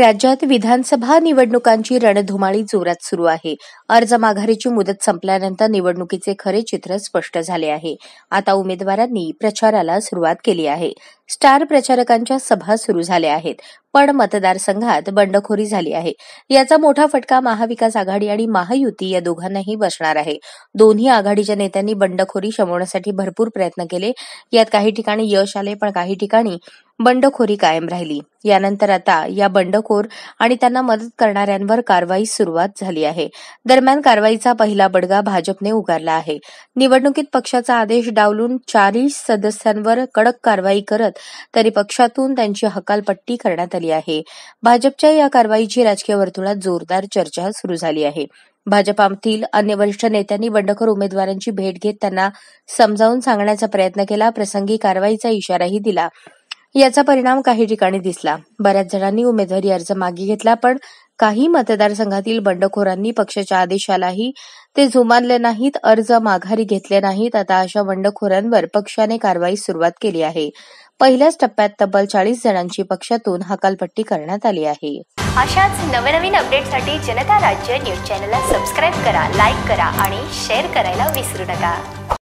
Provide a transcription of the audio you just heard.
राज्यात विधानसभा निवडणुकांची रणधुमाळी जोरात सुरू आहे अर्ज माघारीची मुदत संपल्यानंतर निवडणुकीचे खरे चित्र स्पष्ट झाले आहे आता उमेदवारांनी प्रचाराला सुरुवात केली आहे स्टार प्रचारकांच्या सभा सुरू झाल्या आहेत पण मतदारसंघात बंडखोरी झाली आहे याचा मोठा फटका महाविकास आघाडी आणि महायुती या दोघांनाही बसणार आहे दोन्ही आघाडीच्या नेत्यांनी बंडखोरी शमवण्यासाठी भरपूर प्रयत्न केले यात काही ठिकाणी यश आले पण काही ठिकाणी बंडखोरी कायम राहिली यानंतर आता या बंडखोर आणि त्यांना मदत करणाऱ्यांवर कारवाई सुरुवात झाली आहे दरम्यान कारवाईचा पहिला बडगा भाजपने उगारला आहे निवडणुकीत पक्षाचा आदेश डावलून चाळीस सदस्यांवर कडक कारवाई करत तरी पक्षातून त्यांची हकालपट्टी करण्यात आली आहे भाजपच्या या कारवाईची राजकीय वर्तुळात जोरदार चर्चा सुरू झाली आहे भाजपातील अन्य वरिष्ठ नेत्यांनी बंडखोर उमेदवारांची भेट घेत त्यांना समजावून सांगण्याचा प्रयत्न केला प्रसंगी कारवाईचा इशाराही दिला याचा परिणाम काही ठिकाणी दिसला बऱ्याच जणांनी उमेदवारी अर्ज मागे घेतला पण काही मतदारसंघातील बंडखोरांनी पक्षाच्या आदेशालाही ते जुमानले नाहीत अर्ज माघारी घेतले नाहीत आता अशा बंडखोरांवर पक्षाने कारवाई सुरुवात केली आहे पहिल्याच टप्प्यात तब्बल चाळीस जणांची पक्षातून हकालपट्टी करण्यात आली आहे अशाच नवनवीन अपडेटसाठी जनता राज्य न्यूज चॅनलला सबस्क्राईब करा लाईक करा आणि शेअर करायला विसरू नका